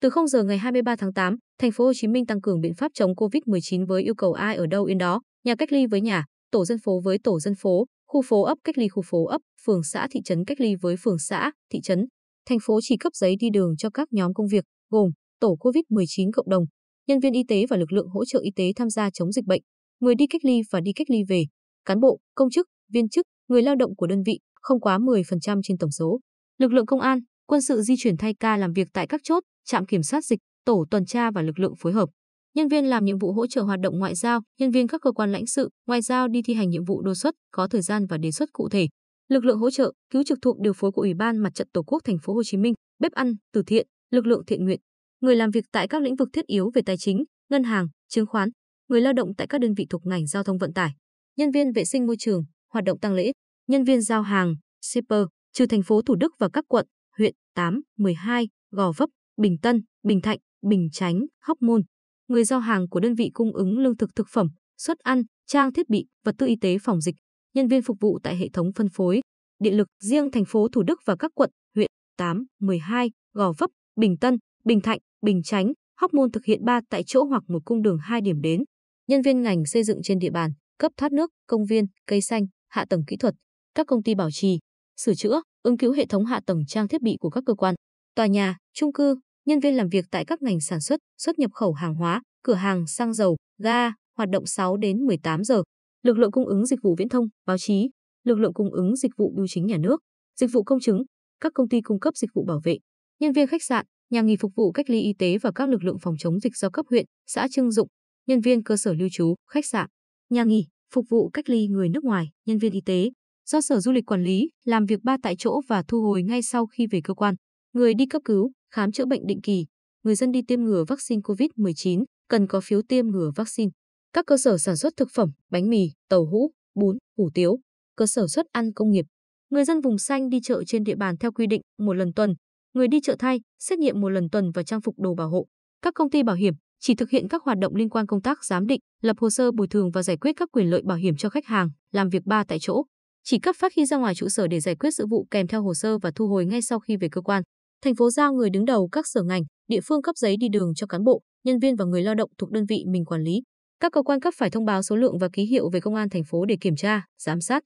Từ 0 giờ ngày 23 tháng 8, thành phố Hồ Chí Minh tăng cường biện pháp chống Covid-19 với yêu cầu ai ở đâu yên đó, nhà cách ly với nhà, tổ dân phố với tổ dân phố, khu phố ấp cách ly khu phố ấp, phường xã thị trấn cách ly với phường xã, thị trấn. Thành phố chỉ cấp giấy đi đường cho các nhóm công việc gồm tổ Covid-19 cộng đồng, nhân viên y tế và lực lượng hỗ trợ y tế tham gia chống dịch bệnh, người đi cách ly và đi cách ly về, cán bộ, công chức, viên chức, người lao động của đơn vị, không quá 10% trên tổng số. Lực lượng công an, quân sự di chuyển thay ca làm việc tại các chốt, trạm kiểm soát dịch, tổ tuần tra và lực lượng phối hợp. Nhân viên làm nhiệm vụ hỗ trợ hoạt động ngoại giao, nhân viên các cơ quan lãnh sự, ngoại giao đi thi hành nhiệm vụ đột xuất, có thời gian và đề xuất cụ thể. Lực lượng hỗ trợ, cứu trực thuộc điều phối của Ủy ban Mặt trận Tổ quốc thành phố Hồ Chí Minh, bếp ăn, từ thiện, lực lượng thiện nguyện, người làm việc tại các lĩnh vực thiết yếu về tài chính, ngân hàng, chứng khoán, người lao động tại các đơn vị thuộc ngành giao thông vận tải, nhân viên vệ sinh môi trường, hoạt động tăng lễ, nhân viên giao hàng, shipper, trừ thành phố Thủ Đức và các quận, huyện 8, 12, Gò Vấp, Bình Tân, Bình Thạnh, Bình Chánh, Hóc Môn. Người giao hàng của đơn vị cung ứng lương thực thực phẩm, suất ăn, trang thiết bị, vật tư y tế phòng dịch, nhân viên phục vụ tại hệ thống phân phối, điện lực riêng thành phố Thủ Đức và các quận, huyện 8, 12, Gò Vấp, Bình Tân, Bình Thạnh, Bình Chánh, Hóc Môn thực hiện 3 tại chỗ hoặc một cung đường 2 điểm đến. Nhân viên ngành xây dựng trên địa bàn, cấp thoát nước, công viên, cây xanh, hạ tầng kỹ thuật, các công ty bảo trì, sửa chữa, ứng cứu hệ thống hạ tầng trang thiết bị của các cơ quan, tòa nhà, chung cư, nhân viên làm việc tại các ngành sản xuất, xuất nhập khẩu hàng hóa, cửa hàng xăng dầu, ga, hoạt động 6 đến 18 giờ. Lực lượng cung ứng dịch vụ viễn thông, báo chí, lực lượng cung ứng dịch vụ bưu chính nhà nước, dịch vụ công chứng, các công ty cung cấp dịch vụ bảo vệ, nhân viên khách sạn, nhà nghỉ phục vụ cách ly y tế và các lực lượng phòng chống dịch do cấp huyện, xã Trưng Dụng, nhân viên cơ sở lưu trú, khách sạn, nhà nghỉ, phục vụ cách ly người nước ngoài, nhân viên y tế, do Sở Du lịch quản lý, làm việc ba tại chỗ và thu hồi ngay sau khi về cơ quan, người đi cấp cứu, khám chữa bệnh định kỳ, người dân đi tiêm ngừa vaccine COVID-19 cần có phiếu tiêm ngừa vaccine. Các cơ sở sản xuất thực phẩm, bánh mì, tàu hũ, bún, hủ tiếu, cơ sở xuất ăn công nghiệp. Người dân vùng xanh đi chợ trên địa bàn theo quy định một lần tuần, người đi chợ thay, xét nghiệm một lần tuần và trang phục đồ bảo hộ. Các công ty bảo hiểm chỉ thực hiện các hoạt động liên quan công tác giám định, lập hồ sơ bồi thường và giải quyết các quyền lợi bảo hiểm cho khách hàng, làm việc ba tại chỗ. Chỉ cấp phát khi ra ngoài trụ sở để giải quyết sự vụ kèm theo hồ sơ và thu hồi ngay sau khi về cơ quan. Thành phố giao người đứng đầu các sở ngành, địa phương cấp giấy đi đường cho cán bộ, nhân viên và người lao động thuộc đơn vị mình quản lý. Các cơ quan cấp phải thông báo số lượng và ký hiệu về công an thành phố để kiểm tra, giám sát.